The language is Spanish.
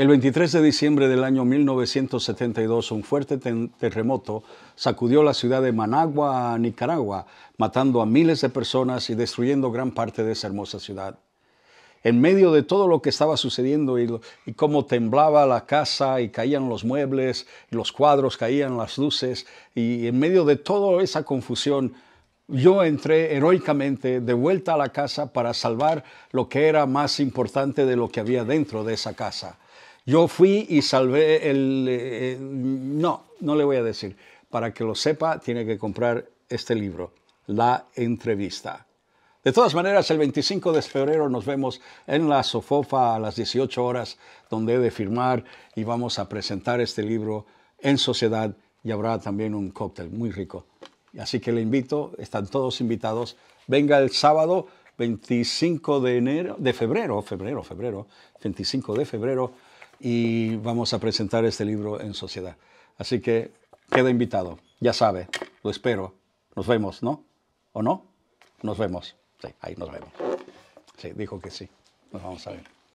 El 23 de diciembre del año 1972, un fuerte terremoto sacudió la ciudad de Managua, Nicaragua, matando a miles de personas y destruyendo gran parte de esa hermosa ciudad. En medio de todo lo que estaba sucediendo y, cómo temblaba la casa y caían los muebles, los cuadros, caían las luces, y en medio de toda esa confusión, yo entré heroicamente de vuelta a la casa para salvar lo que era más importante de lo que había dentro de esa casa yo fui y salvé el... Eh, no, no le voy a decir. Para que lo sepa, tiene que comprar este libro, La Entrevista. De todas maneras, el 25 de febrero nos vemos en la Sofofa a las 18 horas, donde he de firmar y vamos a presentar este libro en sociedad y habrá también un cóctel muy rico. Así que le invito, están todos invitados. Venga el sábado 25 de enero, de febrero, febrero, febrero, 25 de febrero y vamos a presentar este libro en sociedad. Así que queda invitado, ya sabe, lo espero. Nos vemos, ¿no? ¿O no? Nos vemos. Sí, ahí nos vemos. Sí, dijo que sí. Nos vamos a ver.